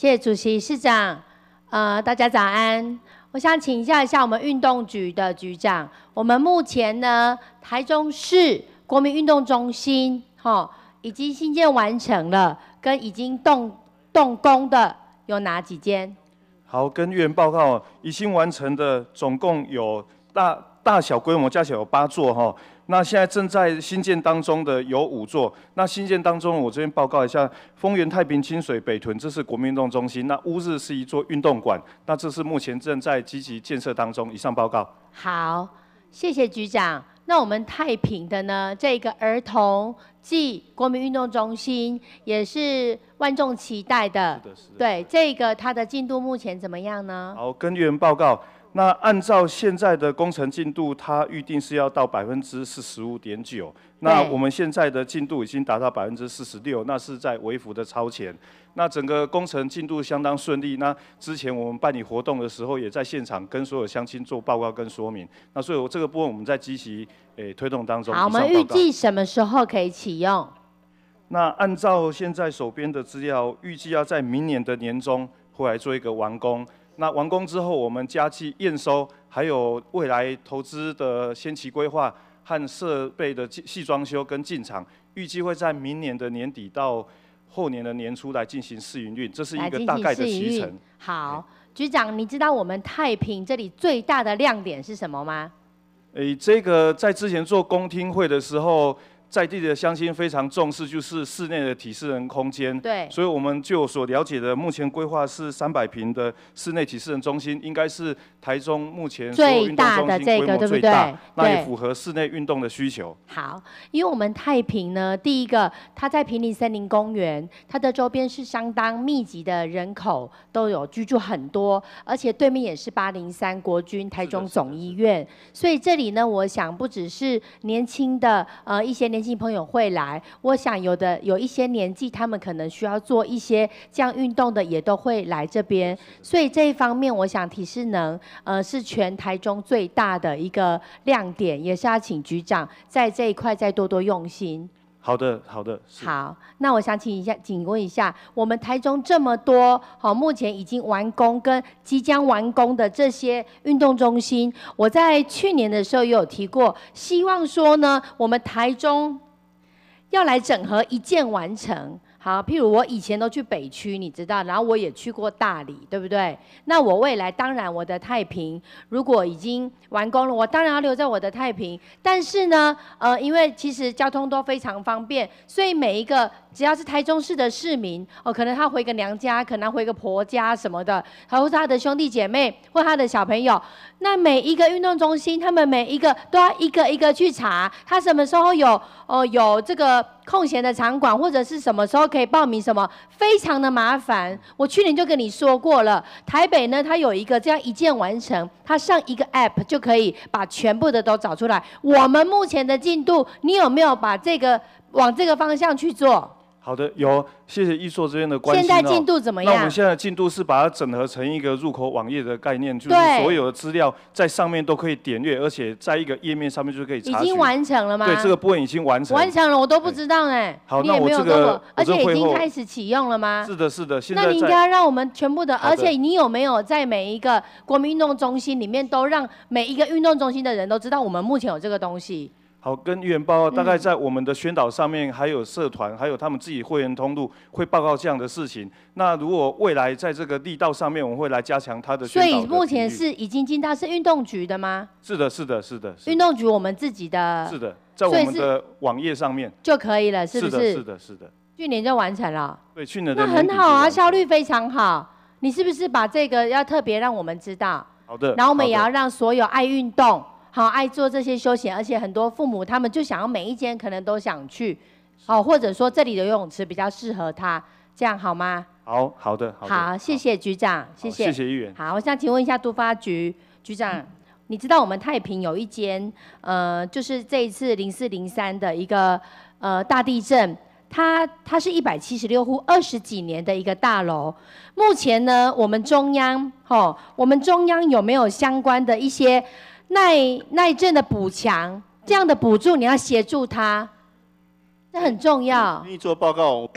谢谢主席、市长，呃，大家早安。我想请教一下我们运动局的局长，我们目前呢，台中市国民运动中心，哈，已经新建完成了，跟已经动动工的有哪几间？好，跟议员报告，已经完成的总共有大。大小规模加起来有八座哈，那现在正在新建当中的有五座。那新建当中，我这边报告一下：丰原、太平、清水、北屯，这是国民运动中心。那乌日是一座运动馆。那这是目前正在积极建设当中。以上报告。好，谢谢局长。那我们太平的呢？这个儿童暨国民运动中心也是万众期待的。对，这个它的进度目前怎么样呢？好，跟员报告。那按照现在的工程进度，它预定是要到百分之四十五点九。那我们现在的进度已经达到百分之四十六，那是在微幅的超前。那整个工程进度相当顺利。那之前我们办理活动的时候，也在现场跟所有乡亲做报告跟说明。那所以这个部分我们在积极诶推动当中。好，我们预计什么时候可以启用？那按照现在手边的资料，预计要在明年的年中会来做一个完工。那完工之后，我们加气验收，还有未来投资的先期规划和设备的细装修跟进场，预计会在明年的年底到后年的年初来进行试营运，这是一个大概的行程。好，局长，你知道我们太平这里最大的亮点是什么吗？诶，这个在之前做公听会的时候。在地的乡亲非常重视，就是室内的体适能空间。对。所以我们就所了解的，目前规划是三百平的室内体适能中心，应该是台中目前最大的这个，对不对？那也符合室内运动的需求。好，因为我们太平呢，第一个它在平林森林公园，它的周边是相当密集的人口都有居住很多，而且对面也是八零三国军台中总医院，所以这里呢，我想不只是年轻的呃一些年。年轻朋友会来，我想有的有一些年纪，他们可能需要做一些这样运动的，也都会来这边。所以这一方面，我想体适能，呃，是全台中最大的一个亮点，也是要请局长在这一块再多多用心。好的，好的。好，那我想请一下，请问一下，我们台中这么多好，目前已经完工跟即将完工的这些运动中心，我在去年的时候也有提过，希望说呢，我们台中要来整合，一键完成。啊，譬如我以前都去北区，你知道，然后我也去过大理，对不对？那我未来当然我的太平如果已经完工了，我当然要留在我的太平。但是呢，呃，因为其实交通都非常方便，所以每一个只要是台中市的市民哦，可能他回个娘家，可能回个婆家什么的，还有他的兄弟姐妹或他的小朋友，那每一个运动中心，他们每一个都要一个一个去查，他什么时候有哦有这个。空闲的场馆或者是什么时候可以报名？什么非常的麻烦。我去年就跟你说过了，台北呢，它有一个这样一键完成，它上一个 app 就可以把全部的都找出来。我们目前的进度，你有没有把这个往这个方向去做？好的，有，谢谢易硕这边的关心。现在进度怎么样？那我们现在进度是把它整合成一个入口网页的概念，就是所有的资料在上面都可以点阅，而且在一个页面上面就可以。已经完成了吗？对，这个部分已经完成。完成了，我都不知道呢。好，那我这个，而且已经开始启用了吗？是的，是的。那应该让我们全部的，而且你有没有在每一个国民运动中心里面都让每一个运动中心的人都知道我们目前有这个东西？好，跟预报包大概在我们的宣导上面，还有社团，还有他们自己会员通路会报告这样的事情。那如果未来在这个力道上面，我们会来加强它的宣导。所以目前是已经进到是运动局的吗？是的，是的，是的。运动局我们自己的。是的，在我们的网页上面就可以了，是不是？是的，是的，是的。去年就完成了。对，去年的。那很好啊，效率非常好。你是不是把这个要特别让我们知道？好的。然后我们也要让所有爱运动。好爱做这些休闲，而且很多父母他们就想要每一间可能都想去，好，或者说这里的游泳池比较适合他，这样好吗？好，好的，好的。好，谢谢局长，谢谢，谢谢议员。好，我想请问一下都发局局长，你知道我们太平有一间，呃，就是这一次零四零三的一个呃大地震，它它是一百七十六户二十几年的一个大楼，目前呢，我们中央，哦，我们中央有没有相关的一些？耐耐震的补强，这样的补助你要协助他，这很重要。你做报告。